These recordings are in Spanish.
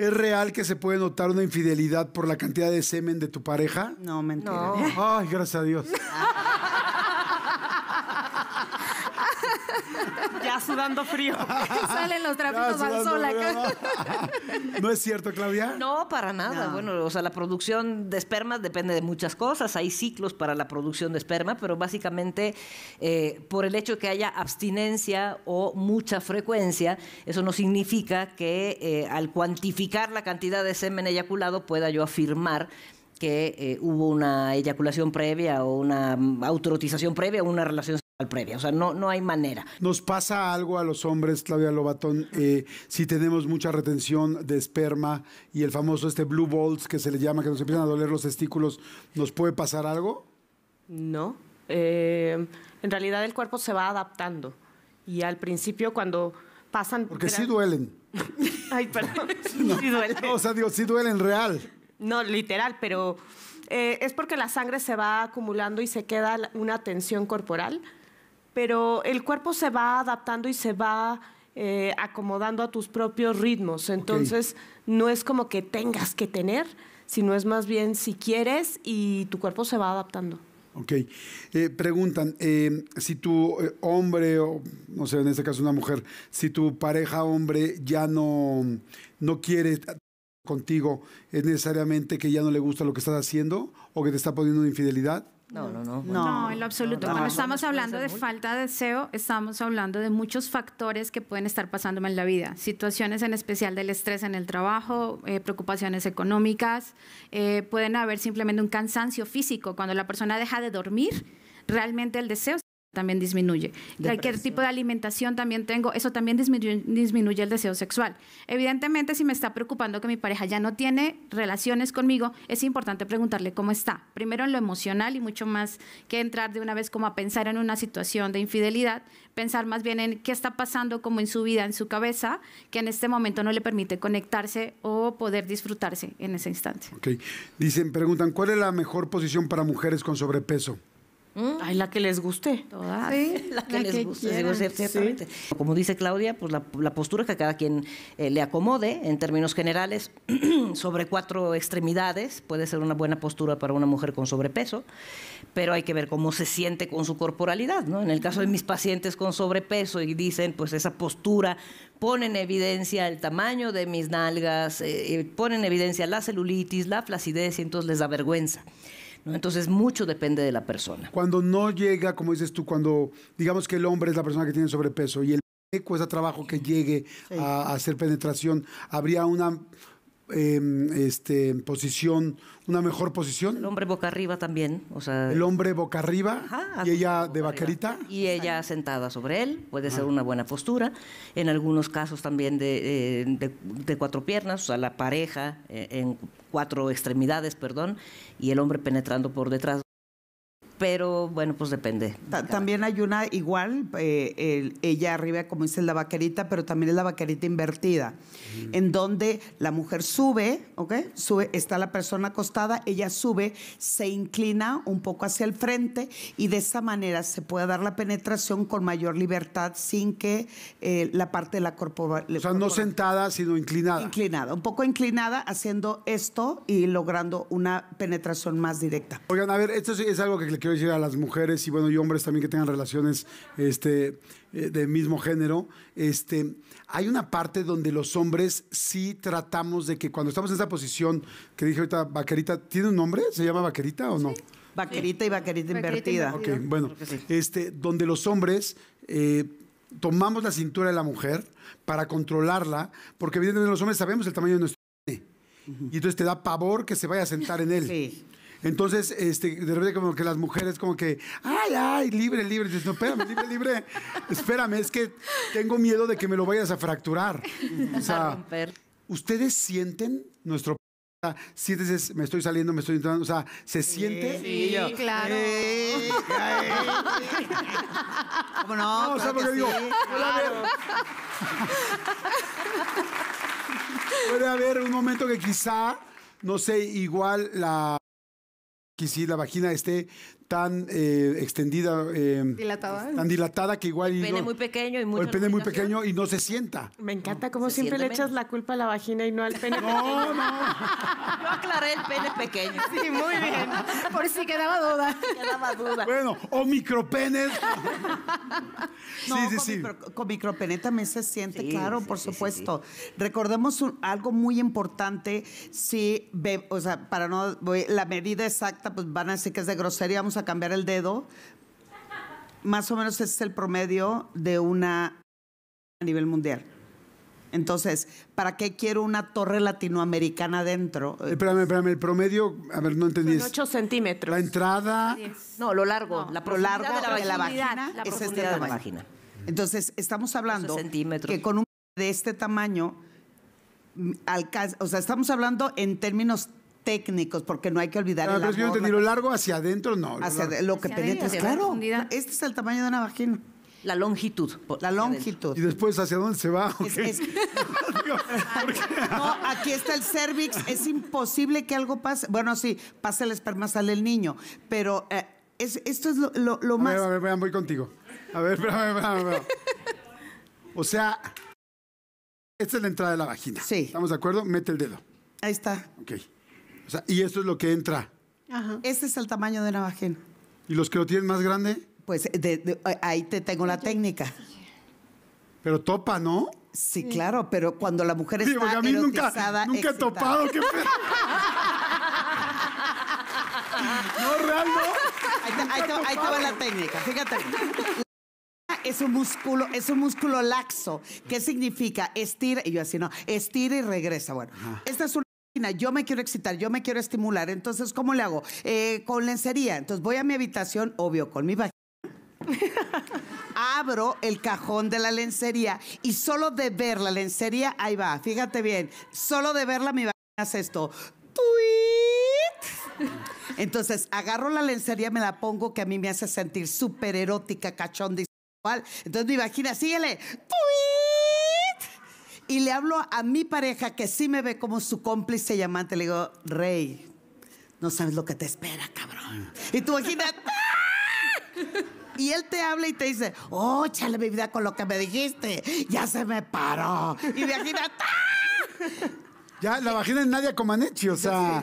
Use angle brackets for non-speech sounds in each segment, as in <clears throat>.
¿Es real que se puede notar una infidelidad por la cantidad de semen de tu pareja? No, mentira. Ay, gracias a Dios. <laughs> Ya sudando frío. <laughs> Salen los trapitos al sol acá. ¿No es cierto, Claudia? No, para nada. Bueno, o sea, la producción de espermas depende de muchas cosas. Hay ciclos para la producción de esperma, pero básicamente eh, por el hecho de que haya abstinencia o mucha frecuencia, eso no significa que eh, al cuantificar la cantidad de semen eyaculado pueda yo afirmar que eh, hubo una eyaculación previa o una mm, autorotización previa o una relación previa. O sea, no, no hay manera. Nos pasa algo a los hombres, Claudia Lobatón, eh, si tenemos mucha retención de esperma y el famoso este blue balls que se le llama, que nos empiezan a doler los testículos, ¿nos puede pasar algo? No. Eh, en realidad el cuerpo se va adaptando. Y al principio cuando pasan... Porque sí duelen. <laughs> Ay, perdón. <laughs> sí duelen. o sea, digo, sí duelen real. No, literal, pero... Eh, es porque la sangre se va acumulando y se queda una tensión corporal pero el cuerpo se va adaptando y se va eh, acomodando a tus propios ritmos. Entonces, no es como que tengas que tener, sino es más bien si quieres y tu cuerpo se va adaptando. Ok. Eh, preguntan, eh, si tu hombre, o no sé, en este caso una mujer, si tu pareja hombre ya no, no quiere contigo, ¿es necesariamente que ya no le gusta lo que estás haciendo o que te está poniendo una infidelidad? No, no, no. No, en lo absoluto. Cuando estamos hablando de falta de deseo, estamos hablando de muchos factores que pueden estar pasándome en la vida. Situaciones en especial del estrés en el trabajo, eh, preocupaciones económicas, eh, pueden haber simplemente un cansancio físico. Cuando la persona deja de dormir, realmente el deseo también disminuye. Cualquier tipo de alimentación también tengo, eso también disminuye, disminuye, el deseo sexual. Evidentemente, si me está preocupando que mi pareja ya no tiene relaciones conmigo, es importante preguntarle cómo está. Primero en lo emocional y mucho más que entrar de una vez como a pensar en una situación de infidelidad, pensar más bien en qué está pasando como en su vida, en su cabeza, que en este momento no le permite conectarse o poder disfrutarse en ese instante. Okay. Dicen, preguntan, ¿cuál es la mejor posición para mujeres con sobrepeso? Mm. Ay, la que les guste. Todas. Sí, <laughs> la que les guste, Como dice Claudia, pues la, postura que a cada quien eh, le acomode en términos generales, <clears throat> sobre cuatro extremidades, puede ser una buena postura para una mujer con sobrepeso, pero hay que ver cómo se siente con su corporalidad, ¿no? En el caso de mis pacientes con sobrepeso y dicen, pues esa postura pone en evidencia el tamaño de mis nalgas, eh, eh, pone en evidencia la celulitis, la flacidez y entonces les da vergüenza. Entonces mucho depende de la persona. Cuando no llega, como dices tú, cuando digamos que el hombre es la persona que tiene sobrepeso y el cuesta trabajo que llegue a hacer penetración, habría una Em, este, posición, una mejor posición. El hombre boca arriba también, o sea. El hombre boca arriba y ella de vaquerita. Y ella sentada sobre él, puede ser una buena postura. En algunos casos también de, eh, de cuatro piernas, o sea, la pareja eh, en cuatro extremidades, perdón, y el hombre penetrando por detrás pero bueno, pues depende. también hay una igual, eh, ella arriba, como dice, la vaquerita, pero también es la vaquerita invertida, en donde la mujer sube, ¿ok? Sube, está la persona acostada, ella sube, se inclina un poco hacia el frente y de esa manera se puede dar la penetración con mayor libertad sin que eh, la parte de la corporal... O sea, no sentada, sino inclinada. Inclinada, un poco inclinada, haciendo esto y logrando una penetración más directa. Oigan, a ver, esto es algo que le quiero decir a las mujeres y bueno, y hombres también que tengan relaciones este, eh, de mismo género, este, hay una parte donde los hombres sí tratamos de que cuando estamos en esa posición que dije ahorita, vaquerita, ¿tiene un nombre? ¿Se llama vaquerita o no? Vaquerita y vaquerita, invertida. bueno, este, donde los hombres eh, tomamos la cintura de la mujer para controlarla, porque evidentemente los hombres sabemos el tamaño de nuestro pene. Y entonces te da pavor que se vaya a sentar en él. Sí. Entonces, este, de repente como que las mujeres como que, ay, ay, libre, libre. no, espérame, libre, libre. espérame, es que tengo miedo de que me lo vayas a fracturar. <laughs> O sea, ¿ustedes sienten nuestro sientes me estoy saliendo, me estoy entrando, o sea, se siente. Sí, claro. <laughs> ¿Cómo no? no o sea, porque digo, <laughs> puede haber un momento que quizá, no sé, igual la que si la vagina esté tan eh, extendida, em, tan dilatada que igual... El pene muy pequeño y el pene muy pequeño y no se sienta. Me encanta como siempre le echas la culpa a la vagina y no al pene. No, no. <laughs> Yo aclaré el pene pequeño. Sí, muy bien. <laughs> Por si quedaba duda. Quedaba duda. Bueno, o micropenes. <laughs> no, sí, sí, con, sí. Micro, con también se siente, claro, por supuesto. Recordemos algo muy importante, si, o sea, para no, la medida exacta pues van a decir que es de grosería, vamos a cambiar el dedo. Más o menos ese es el promedio de una a nivel mundial. Entonces, ¿para qué quiero una torre latinoamericana dentro? Eh, espérame, espérame, el promedio, a ver, no entendí. 8 centímetros. La entrada. No, lo largo, la profundidad largo de la, vagina. es este Entonces, estamos hablando que con un de este tamaño, mm, alcanza, o sea, estamos hablando en términos técnicos, porque no hay que olvidar ah, el lo largo hacia adentro, no. Hacia lo, lo que penetra, claro. Este es el tamaño de una vagina. La longitud. La longitud. ¿Y después hacia dónde se va? <laughs> <laughs> no, aquí está el cervix. Es imposible que algo pase. Bueno, sí, pasa el esperma, sale el niño. Pero eh, esto es lo, lo, más. a ver, voy contigo. A ver, <laughs> espérame, O sea, esta es la entrada de la vagina. Sí. ¿Estamos de acuerdo? Mete el dedo. Ahí está. Ok y esto es lo que entra. Este es el tamaño de la vagina. ¿Y los que lo tienen más grande? Pues eh, eh, ahí te tengo la técnica. Pero topa, ¿no? Sí, claro, pero cuando la mujer sí, a mí nunca, nunca he topado, qué <laughs> No, real, no. Ahí, estaba la técnica, fíjate es un músculo, es un músculo laxo. ¿Qué significa? Estira, y yo así no, estira y regresa. Bueno, esta es una yo me quiero excitar, yo me quiero estimular, entonces, ¿cómo le hago? Eh, con lencería, entonces voy a mi habitación, obvio, con mi vagina. <laughs> Abro el cajón de la lencería y solo de ver la lencería, ahí va, fíjate bien, solo de verla mi vagina hace esto. ¡Tweet! Entonces, agarro la lencería, me la pongo, que a mí me hace sentir súper erótica, cachonda y sexual. Entonces, mi vagina, síguele. ¡Tweet! Y le hablo a mi pareja que sí me ve como su cómplice y amante. Le digo, Rey, no sabes lo que te espera, cabrón. Y tú imagínate. ¡ah!". y él te habla y te dice, oh, chale mi vida con lo que me dijiste, ya se me paró. Y imagínate. ¡ah!". Ya, la vagina de Nadia Comaneci, o sea.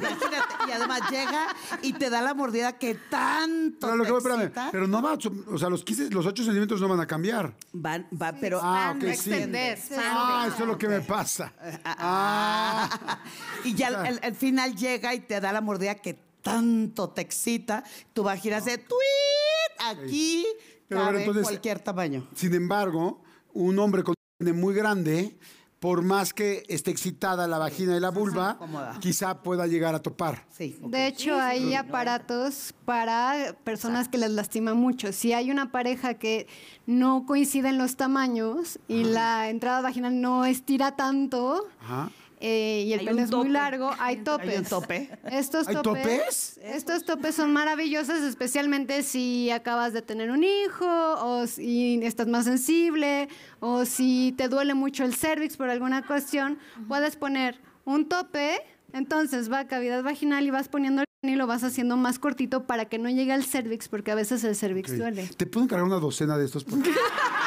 y además llega y te da la mordida que tanto. Pero, pero no va, o sea, los los 8 centímetros no van a cambiar. Van, va, pero. Ah, Extender, ah, eso es lo que me pasa. Ah. Ah. Y ya al, final llega y te da la mordida que tanto te excita, tu vagina ah. hace tweet aquí, cabe cualquier tamaño. Sin embargo, un hombre con un muy grande por más que esté excitada la vagina y la vulva, quizá pueda llegar a topar. De hecho, hay aparatos para personas que les lastima mucho. Si hay una pareja que no coinciden los tamaños y la entrada vaginal no estira tanto, eh, y el pelo es muy largo, hay topes. un tope? Estos topes, Estos topes son maravillosos, especialmente si acabas de tener un hijo, o si estás más sensible, o si te duele mucho el cervix por alguna cuestión, puedes poner un tope, entonces va a cavidad vaginal y vas poniendo el y lo vas haciendo más cortito para que no llegue al cervix, porque a veces el cervix duele. ¿Te puedo encargar una docena de estos? puntos. <laughs>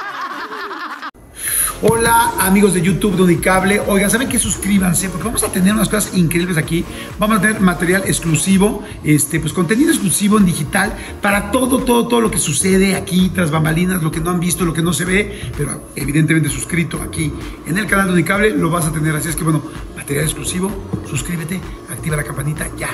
Hola amigos de YouTube de Unicable. Oigan, ¿saben qué? Suscríbanse porque vamos a tener unas cosas increíbles aquí. Vamos a tener material exclusivo, este, pues contenido exclusivo en digital para todo, todo, todo lo que sucede aquí tras bambalinas, lo que no han visto, lo que no se ve, pero evidentemente suscrito aquí en el canal de Unicable lo vas a tener. Así es que bueno, material exclusivo, suscríbete, activa la campanita ya.